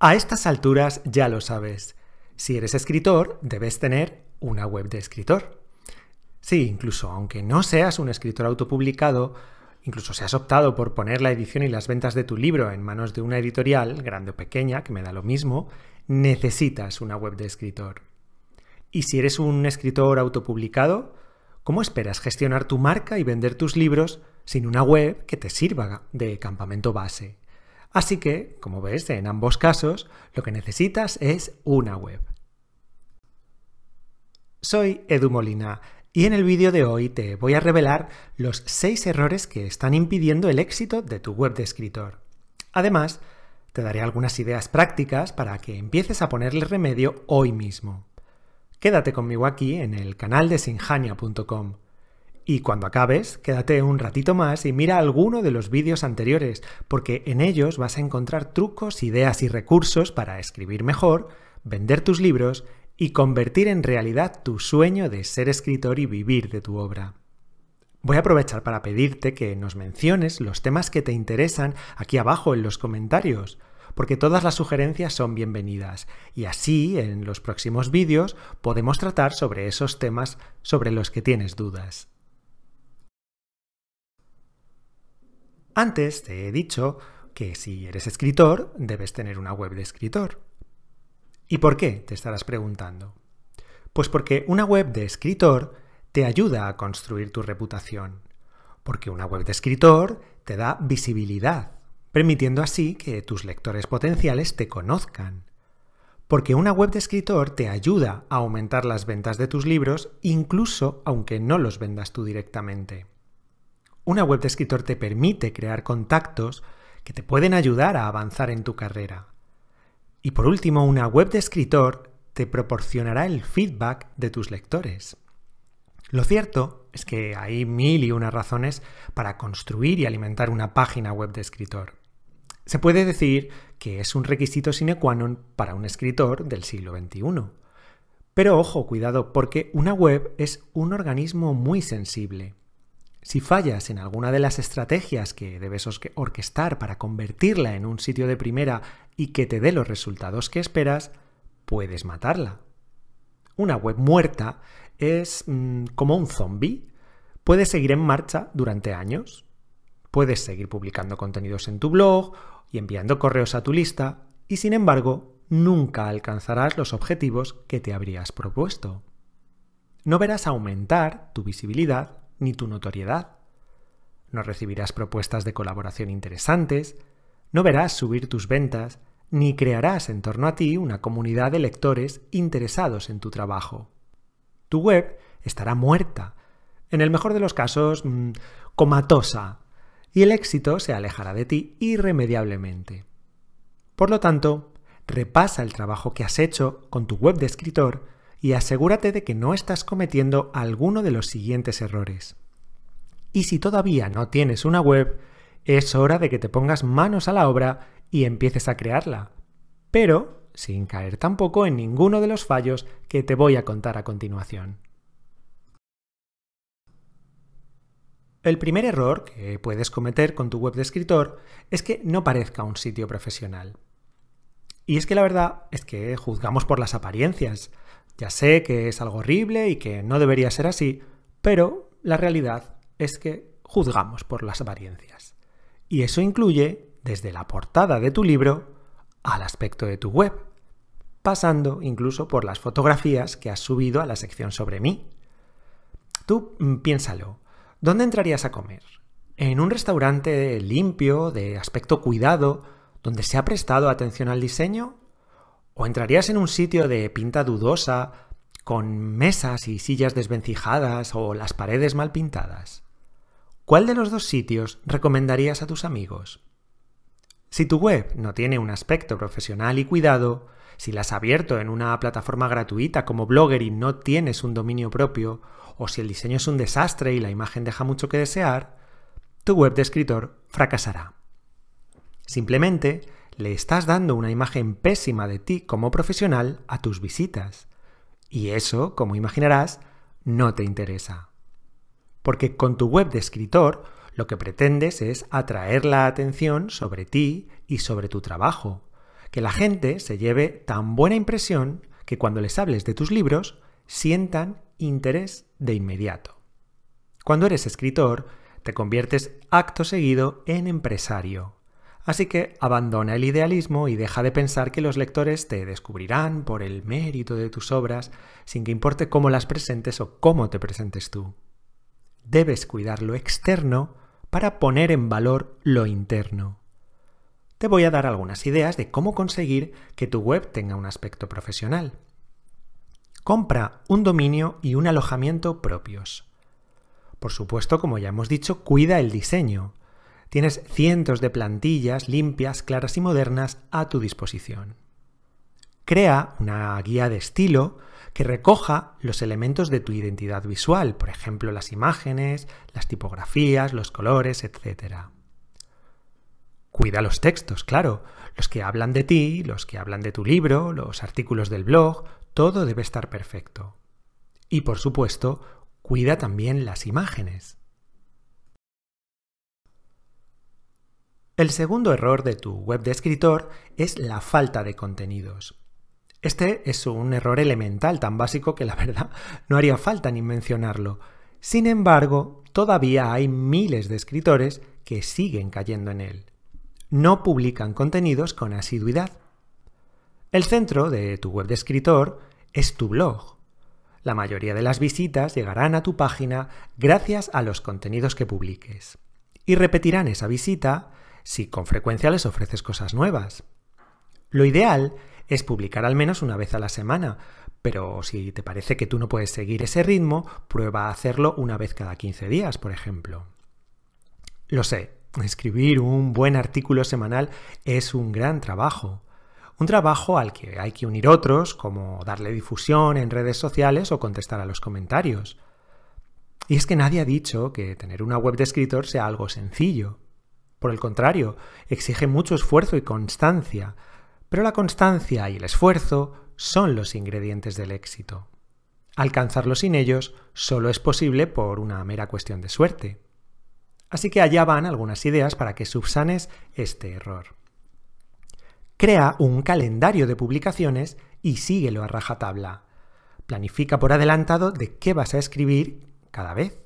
A estas alturas ya lo sabes. Si eres escritor, debes tener una web de escritor. Sí, incluso aunque no seas un escritor autopublicado, incluso si has optado por poner la edición y las ventas de tu libro en manos de una editorial, grande o pequeña, que me da lo mismo, necesitas una web de escritor. Y si eres un escritor autopublicado, ¿cómo esperas gestionar tu marca y vender tus libros sin una web que te sirva de campamento base? Así que, como ves, en ambos casos lo que necesitas es una web. Soy Edu Molina y en el vídeo de hoy te voy a revelar los 6 errores que están impidiendo el éxito de tu web de escritor. Además, te daré algunas ideas prácticas para que empieces a ponerle remedio hoy mismo. Quédate conmigo aquí en el canal de sinjania.com. Y cuando acabes, quédate un ratito más y mira alguno de los vídeos anteriores, porque en ellos vas a encontrar trucos, ideas y recursos para escribir mejor, vender tus libros y convertir en realidad tu sueño de ser escritor y vivir de tu obra. Voy a aprovechar para pedirte que nos menciones los temas que te interesan aquí abajo en los comentarios, porque todas las sugerencias son bienvenidas y así en los próximos vídeos podemos tratar sobre esos temas sobre los que tienes dudas. Antes te he dicho que si eres escritor, debes tener una web de escritor. ¿Y por qué? Te estarás preguntando. Pues porque una web de escritor te ayuda a construir tu reputación. Porque una web de escritor te da visibilidad, permitiendo así que tus lectores potenciales te conozcan. Porque una web de escritor te ayuda a aumentar las ventas de tus libros incluso aunque no los vendas tú directamente. Una web de escritor te permite crear contactos que te pueden ayudar a avanzar en tu carrera. Y por último, una web de escritor te proporcionará el feedback de tus lectores. Lo cierto es que hay mil y unas razones para construir y alimentar una página web de escritor. Se puede decir que es un requisito sine qua non para un escritor del siglo XXI. Pero ojo, cuidado, porque una web es un organismo muy sensible. Si fallas en alguna de las estrategias que debes orquestar para convertirla en un sitio de primera y que te dé los resultados que esperas, puedes matarla. Una web muerta es mm, como un zombie. Puede seguir en marcha durante años. Puedes seguir publicando contenidos en tu blog y enviando correos a tu lista y sin embargo nunca alcanzarás los objetivos que te habrías propuesto. No verás aumentar tu visibilidad ni tu notoriedad. No recibirás propuestas de colaboración interesantes, no verás subir tus ventas, ni crearás en torno a ti una comunidad de lectores interesados en tu trabajo. Tu web estará muerta, en el mejor de los casos, mm, comatosa, y el éxito se alejará de ti irremediablemente. Por lo tanto, repasa el trabajo que has hecho con tu web de escritor y asegúrate de que no estás cometiendo alguno de los siguientes errores. Y si todavía no tienes una web, es hora de que te pongas manos a la obra y empieces a crearla, pero sin caer tampoco en ninguno de los fallos que te voy a contar a continuación. El primer error que puedes cometer con tu web de escritor es que no parezca un sitio profesional. Y es que la verdad es que juzgamos por las apariencias, ya sé que es algo horrible y que no debería ser así, pero la realidad es que juzgamos por las apariencias. Y eso incluye, desde la portada de tu libro, al aspecto de tu web, pasando incluso por las fotografías que has subido a la sección sobre mí. Tú mm, piénsalo, ¿dónde entrarías a comer? ¿En un restaurante limpio, de aspecto cuidado, donde se ha prestado atención al diseño? ¿O entrarías en un sitio de pinta dudosa, con mesas y sillas desvencijadas o las paredes mal pintadas? ¿Cuál de los dos sitios recomendarías a tus amigos? Si tu web no tiene un aspecto profesional y cuidado, si la has abierto en una plataforma gratuita como Blogger y no tienes un dominio propio, o si el diseño es un desastre y la imagen deja mucho que desear, tu web de escritor fracasará. Simplemente le estás dando una imagen pésima de ti como profesional a tus visitas. Y eso, como imaginarás, no te interesa. Porque con tu web de escritor lo que pretendes es atraer la atención sobre ti y sobre tu trabajo. Que la gente se lleve tan buena impresión que cuando les hables de tus libros sientan interés de inmediato. Cuando eres escritor, te conviertes acto seguido en empresario, Así que abandona el idealismo y deja de pensar que los lectores te descubrirán por el mérito de tus obras, sin que importe cómo las presentes o cómo te presentes tú. Debes cuidar lo externo para poner en valor lo interno. Te voy a dar algunas ideas de cómo conseguir que tu web tenga un aspecto profesional. Compra un dominio y un alojamiento propios. Por supuesto, como ya hemos dicho, cuida el diseño tienes cientos de plantillas limpias, claras y modernas a tu disposición. Crea una guía de estilo que recoja los elementos de tu identidad visual, por ejemplo las imágenes, las tipografías, los colores, etc. Cuida los textos, claro, los que hablan de ti, los que hablan de tu libro, los artículos del blog, todo debe estar perfecto. Y por supuesto, cuida también las imágenes. El segundo error de tu web de escritor es la falta de contenidos. Este es un error elemental tan básico que la verdad no haría falta ni mencionarlo. Sin embargo, todavía hay miles de escritores que siguen cayendo en él. No publican contenidos con asiduidad. El centro de tu web de escritor es tu blog. La mayoría de las visitas llegarán a tu página gracias a los contenidos que publiques. Y repetirán esa visita si con frecuencia les ofreces cosas nuevas. Lo ideal es publicar al menos una vez a la semana, pero si te parece que tú no puedes seguir ese ritmo, prueba a hacerlo una vez cada 15 días, por ejemplo. Lo sé, escribir un buen artículo semanal es un gran trabajo. Un trabajo al que hay que unir otros, como darle difusión en redes sociales o contestar a los comentarios. Y es que nadie ha dicho que tener una web de escritor sea algo sencillo. Por el contrario, exige mucho esfuerzo y constancia, pero la constancia y el esfuerzo son los ingredientes del éxito. Alcanzarlo sin ellos solo es posible por una mera cuestión de suerte. Así que allá van algunas ideas para que subsanes este error. Crea un calendario de publicaciones y síguelo a rajatabla. Planifica por adelantado de qué vas a escribir cada vez.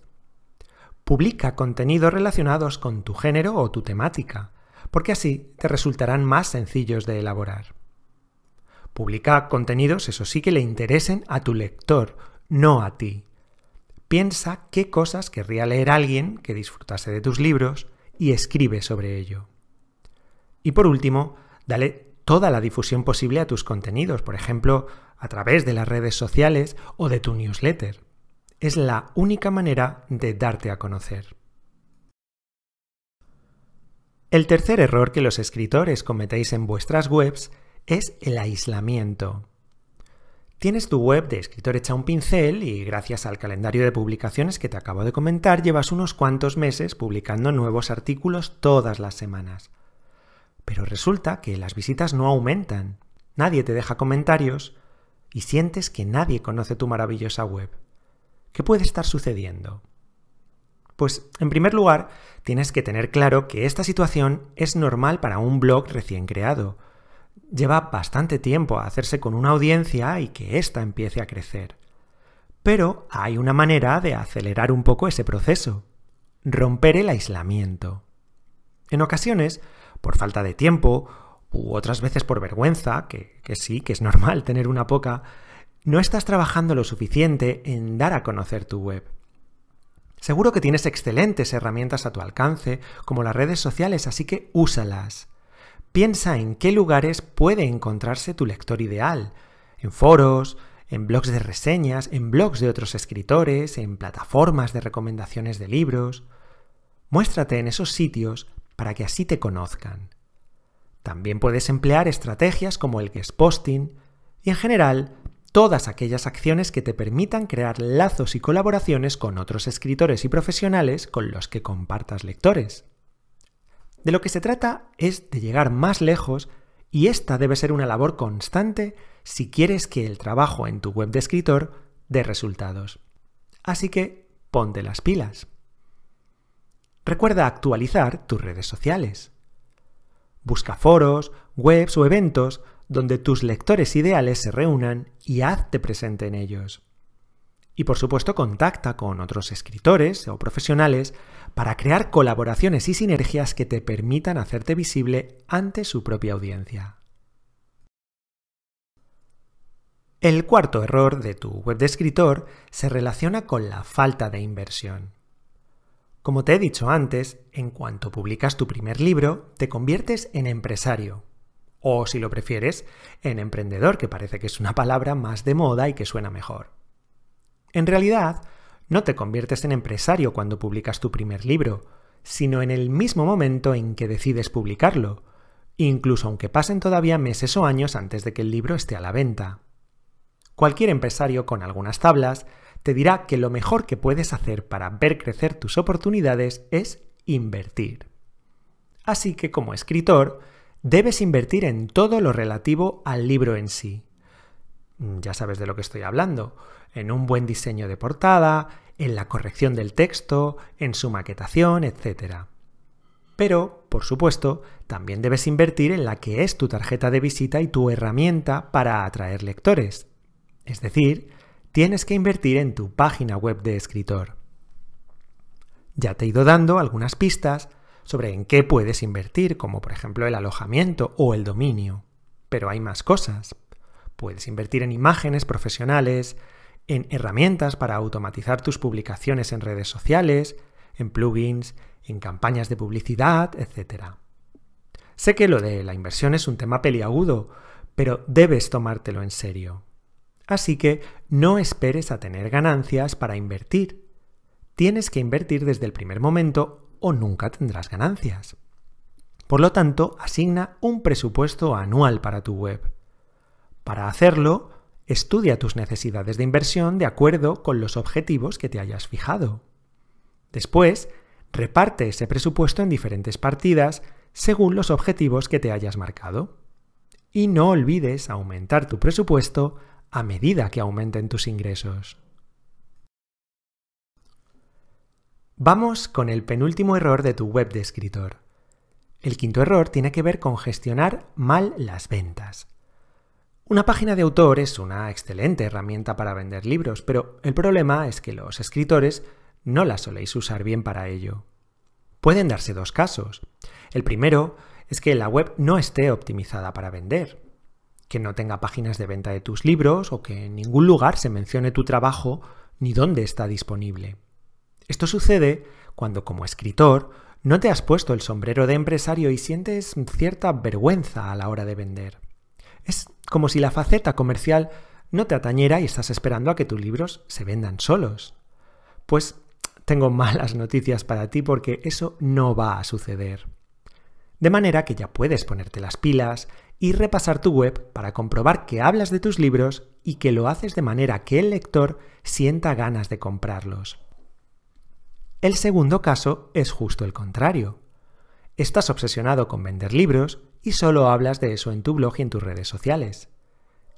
Publica contenidos relacionados con tu género o tu temática, porque así te resultarán más sencillos de elaborar. Publica contenidos, eso sí, que le interesen a tu lector, no a ti. Piensa qué cosas querría leer alguien que disfrutase de tus libros y escribe sobre ello. Y por último, dale toda la difusión posible a tus contenidos, por ejemplo, a través de las redes sociales o de tu newsletter es la única manera de darte a conocer. El tercer error que los escritores cometéis en vuestras webs es el aislamiento. Tienes tu web de escritor hecha un pincel y gracias al calendario de publicaciones que te acabo de comentar llevas unos cuantos meses publicando nuevos artículos todas las semanas. Pero resulta que las visitas no aumentan, nadie te deja comentarios y sientes que nadie conoce tu maravillosa web. ¿Qué puede estar sucediendo? Pues en primer lugar, tienes que tener claro que esta situación es normal para un blog recién creado. Lleva bastante tiempo a hacerse con una audiencia y que ésta empiece a crecer. Pero hay una manera de acelerar un poco ese proceso. Romper el aislamiento. En ocasiones, por falta de tiempo, u otras veces por vergüenza, que sí, que es normal tener una poca, no estás trabajando lo suficiente en dar a conocer tu web. Seguro que tienes excelentes herramientas a tu alcance, como las redes sociales, así que úsalas. Piensa en qué lugares puede encontrarse tu lector ideal, en foros, en blogs de reseñas, en blogs de otros escritores, en plataformas de recomendaciones de libros. Muéstrate en esos sitios para que así te conozcan. También puedes emplear estrategias como el guest posting y en general todas aquellas acciones que te permitan crear lazos y colaboraciones con otros escritores y profesionales con los que compartas lectores. De lo que se trata es de llegar más lejos y esta debe ser una labor constante si quieres que el trabajo en tu web de escritor dé resultados. Así que ponte las pilas. Recuerda actualizar tus redes sociales. Busca foros, webs o eventos donde tus lectores ideales se reúnan y hazte presente en ellos. Y por supuesto contacta con otros escritores o profesionales para crear colaboraciones y sinergias que te permitan hacerte visible ante su propia audiencia. El cuarto error de tu web de escritor se relaciona con la falta de inversión. Como te he dicho antes, en cuanto publicas tu primer libro, te conviertes en empresario, o si lo prefieres, en emprendedor, que parece que es una palabra más de moda y que suena mejor. En realidad, no te conviertes en empresario cuando publicas tu primer libro, sino en el mismo momento en que decides publicarlo, incluso aunque pasen todavía meses o años antes de que el libro esté a la venta. Cualquier empresario con algunas tablas te dirá que lo mejor que puedes hacer para ver crecer tus oportunidades es invertir. Así que como escritor, debes invertir en todo lo relativo al libro en sí. Mm, ya sabes de lo que estoy hablando, en un buen diseño de portada, en la corrección del texto, en su maquetación, etc. Pero, por supuesto, también debes invertir en la que es tu tarjeta de visita y tu herramienta para atraer lectores. Es decir, tienes que invertir en tu página web de escritor. Ya te he ido dando algunas pistas sobre en qué puedes invertir, como por ejemplo el alojamiento o el dominio. Pero hay más cosas. Puedes invertir en imágenes profesionales, en herramientas para automatizar tus publicaciones en redes sociales, en plugins, en campañas de publicidad, etc. Sé que lo de la inversión es un tema peliagudo, pero debes tomártelo en serio. Así que no esperes a tener ganancias para invertir. Tienes que invertir desde el primer momento o nunca tendrás ganancias. Por lo tanto, asigna un presupuesto anual para tu web. Para hacerlo, estudia tus necesidades de inversión de acuerdo con los objetivos que te hayas fijado. Después, reparte ese presupuesto en diferentes partidas según los objetivos que te hayas marcado. Y no olvides aumentar tu presupuesto a medida que aumenten tus ingresos. Vamos con el penúltimo error de tu web de escritor. El quinto error tiene que ver con gestionar mal las ventas. Una página de autor es una excelente herramienta para vender libros, pero el problema es que los escritores no la soléis usar bien para ello. Pueden darse dos casos. El primero es que la web no esté optimizada para vender, que no tenga páginas de venta de tus libros o que en ningún lugar se mencione tu trabajo ni dónde está disponible. Esto sucede cuando como escritor no te has puesto el sombrero de empresario y sientes cierta vergüenza a la hora de vender. Es como si la faceta comercial no te atañera y estás esperando a que tus libros se vendan solos. Pues tengo malas noticias para ti porque eso no va a suceder. De manera que ya puedes ponerte las pilas y repasar tu web para comprobar que hablas de tus libros y que lo haces de manera que el lector sienta ganas de comprarlos. El segundo caso es justo el contrario. Estás obsesionado con vender libros y solo hablas de eso en tu blog y en tus redes sociales.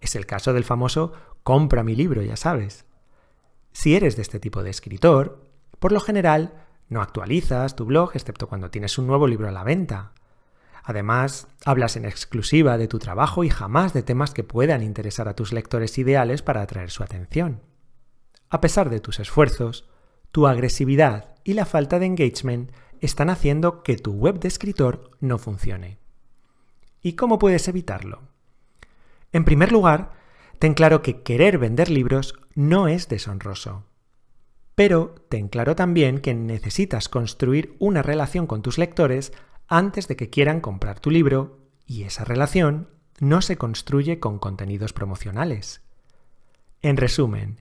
Es el caso del famoso compra mi libro, ya sabes. Si eres de este tipo de escritor, por lo general no actualizas tu blog excepto cuando tienes un nuevo libro a la venta. Además, hablas en exclusiva de tu trabajo y jamás de temas que puedan interesar a tus lectores ideales para atraer su atención. A pesar de tus esfuerzos, tu agresividad y la falta de engagement están haciendo que tu web de escritor no funcione. ¿Y cómo puedes evitarlo? En primer lugar, ten claro que querer vender libros no es deshonroso. Pero ten claro también que necesitas construir una relación con tus lectores antes de que quieran comprar tu libro y esa relación no se construye con contenidos promocionales. En resumen,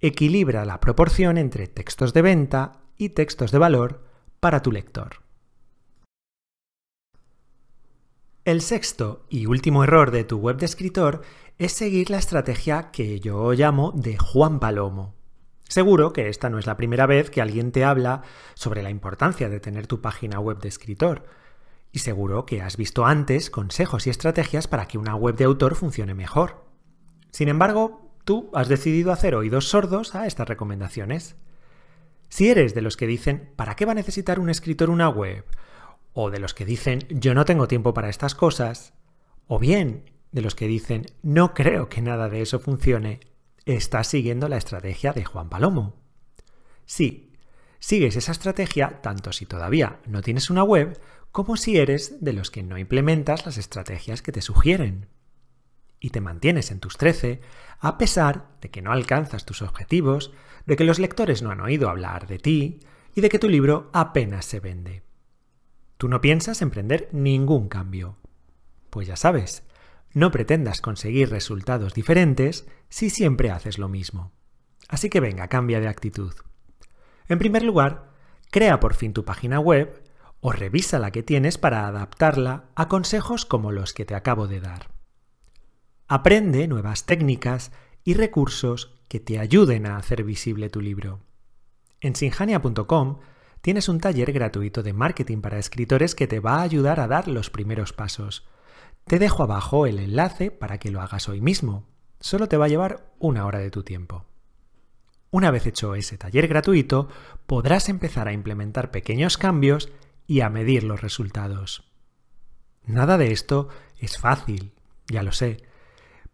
equilibra la proporción entre textos de venta y textos de valor para tu lector. El sexto y último error de tu web de escritor es seguir la estrategia que yo llamo de Juan Palomo. Seguro que esta no es la primera vez que alguien te habla sobre la importancia de tener tu página web de escritor, y seguro que has visto antes consejos y estrategias para que una web de autor funcione mejor. Sin embargo, tú has decidido hacer oídos sordos a estas recomendaciones. Si eres de los que dicen, ¿para qué va a necesitar un escritor una web? O de los que dicen, yo no tengo tiempo para estas cosas. O bien, de los que dicen, no creo que nada de eso funcione. Estás siguiendo la estrategia de Juan Palomo. Sí, sigues esa estrategia tanto si todavía no tienes una web como si eres de los que no implementas las estrategias que te sugieren y te mantienes en tus 13, a pesar de que no alcanzas tus objetivos, de que los lectores no han oído hablar de ti y de que tu libro apenas se vende. Tú no piensas emprender ningún cambio. Pues ya sabes, no pretendas conseguir resultados diferentes si siempre haces lo mismo. Así que venga, cambia de actitud. En primer lugar, crea por fin tu página web o revisa la que tienes para adaptarla a consejos como los que te acabo de dar. Aprende nuevas técnicas y recursos que te ayuden a hacer visible tu libro. En sinjania.com tienes un taller gratuito de marketing para escritores que te va a ayudar a dar los primeros pasos. Te dejo abajo el enlace para que lo hagas hoy mismo. Solo te va a llevar una hora de tu tiempo. Una vez hecho ese taller gratuito, podrás empezar a implementar pequeños cambios y a medir los resultados. Nada de esto es fácil, ya lo sé,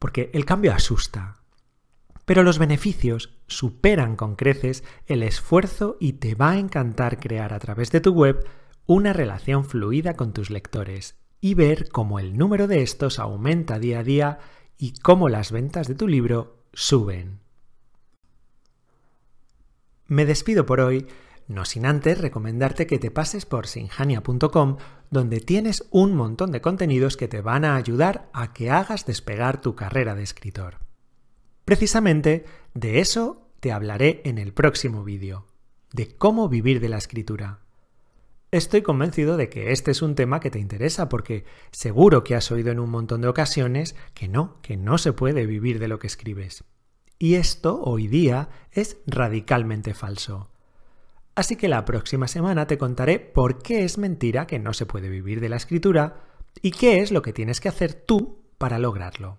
porque el cambio asusta. Pero los beneficios superan con creces el esfuerzo y te va a encantar crear a través de tu web una relación fluida con tus lectores y ver cómo el número de estos aumenta día a día y cómo las ventas de tu libro suben. Me despido por hoy, no sin antes recomendarte que te pases por sinjania.com donde tienes un montón de contenidos que te van a ayudar a que hagas despegar tu carrera de escritor. Precisamente de eso te hablaré en el próximo vídeo, de cómo vivir de la escritura. Estoy convencido de que este es un tema que te interesa porque seguro que has oído en un montón de ocasiones que no, que no se puede vivir de lo que escribes. Y esto hoy día es radicalmente falso. Así que la próxima semana te contaré por qué es mentira que no se puede vivir de la escritura y qué es lo que tienes que hacer tú para lograrlo.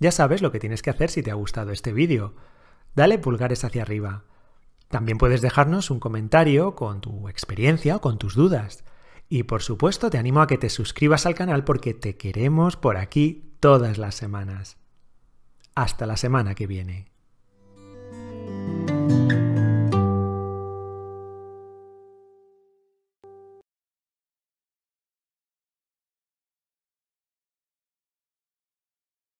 Ya sabes lo que tienes que hacer si te ha gustado este vídeo. Dale pulgares hacia arriba. También puedes dejarnos un comentario con tu experiencia o con tus dudas. Y por supuesto te animo a que te suscribas al canal porque te queremos por aquí todas las semanas. Hasta la semana que viene.